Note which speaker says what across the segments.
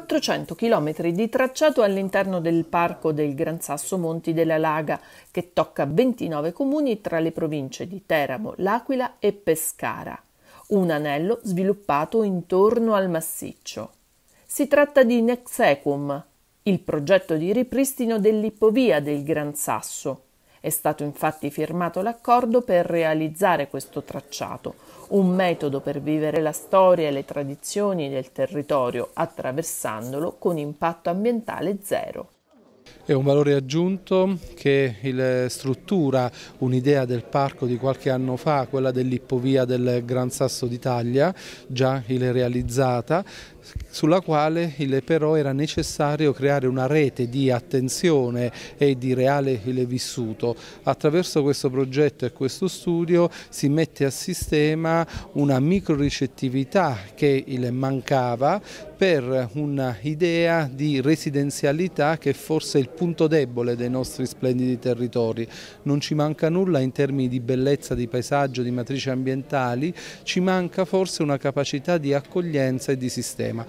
Speaker 1: 400 km di tracciato all'interno del parco del Gran Sasso Monti della Laga, che tocca 29 comuni tra le province di Teramo, L'Aquila e Pescara. Un anello sviluppato intorno al massiccio. Si tratta di Nexecum, il progetto di ripristino dell'ippovia del Gran Sasso, è stato infatti firmato l'accordo per realizzare questo tracciato, un metodo per vivere la storia e le tradizioni del territorio attraversandolo con impatto ambientale zero.
Speaker 2: È un valore aggiunto che il, struttura un'idea del parco di qualche anno fa, quella dell'ippovia del Gran Sasso d'Italia, già realizzata, sulla quale però era necessario creare una rete di attenzione e di reale vissuto. Attraverso questo progetto e questo studio si mette a sistema una microricettività che mancava per un'idea di residenzialità che forse il punto debole dei nostri splendidi territori. Non ci manca nulla in termini di bellezza di paesaggio, di matrici ambientali, ci manca forse una capacità di accoglienza e di sistema.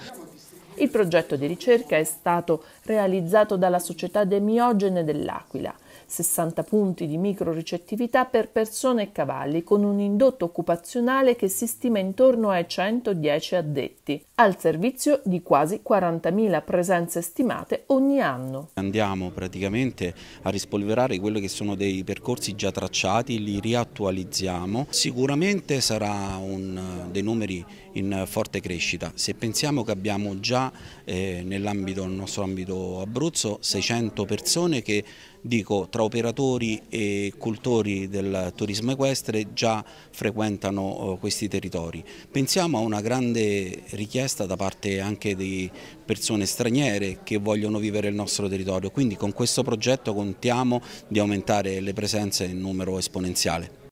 Speaker 1: Il progetto di ricerca è stato realizzato dalla Società Demiogene dell'Aquila, 60 punti di microricettività per persone e cavalli, con un indotto occupazionale che si stima intorno ai 110 addetti, al servizio di quasi 40.000 presenze stimate ogni anno.
Speaker 3: Andiamo praticamente a rispolverare quelli che sono dei percorsi già tracciati, li riattualizziamo. Sicuramente sarà un, dei numeri in forte crescita. Se pensiamo che abbiamo già eh, nell'ambito, nel nostro ambito Abruzzo, 600 persone che dico tra operatori e cultori del turismo equestre già frequentano eh, questi territori. Pensiamo a una grande richiesta da parte anche di persone straniere che vogliono vivere il nostro territorio, quindi con questo progetto contiamo di aumentare le presenze in numero esponenziale.